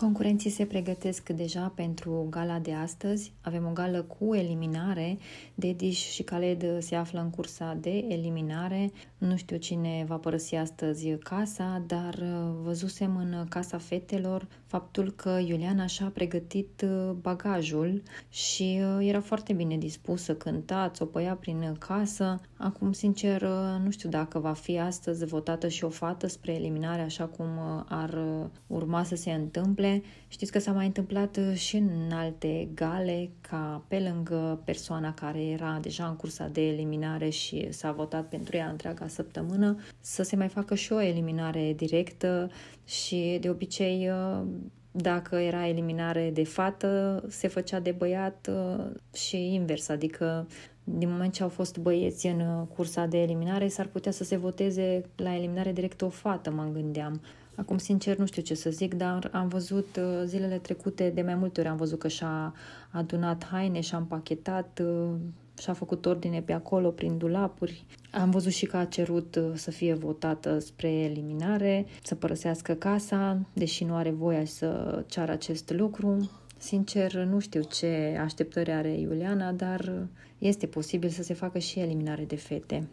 Concurenții se pregătesc deja pentru gala de astăzi. Avem o gală cu eliminare. Dediș și Khaled se află în cursa de eliminare. Nu știu cine va părăsi astăzi casa, dar uh, văzusem în Casa Fetelor faptul că Iuliana și-a pregătit uh, bagajul și uh, era foarte bine dispusă, cânta, țopăia prin casă. Acum, sincer, nu știu dacă va fi astăzi votată și o fată spre eliminare așa cum ar urma să se întâmple mele. Știți că s-a mai întâmplat uh, și în alte gale ca pe lângă persoana care era deja în cursa de eliminare și s-a votat pentru ea întreaga săptămână, să se mai facă și o eliminare directă și de obicei uh, dacă era eliminare de fată, se făcea de băiat uh, și invers, adică din moment ce au fost băieți în cursa de eliminare, s-ar putea să se voteze la eliminare direct o fată, mă gândeam. Acum, sincer, nu știu ce să zic, dar am văzut uh, zilele trecute, de mai multe ori am văzut că și-a adunat haine, și-a împachetat, uh, și-a făcut ordine pe acolo, prin dulapuri. Am văzut și că a cerut uh, să fie votată spre eliminare, să părăsească casa, deși nu are voia să ceară acest lucru. Sincer, nu știu ce așteptări are Iuliana, dar este posibil să se facă și eliminare de fete.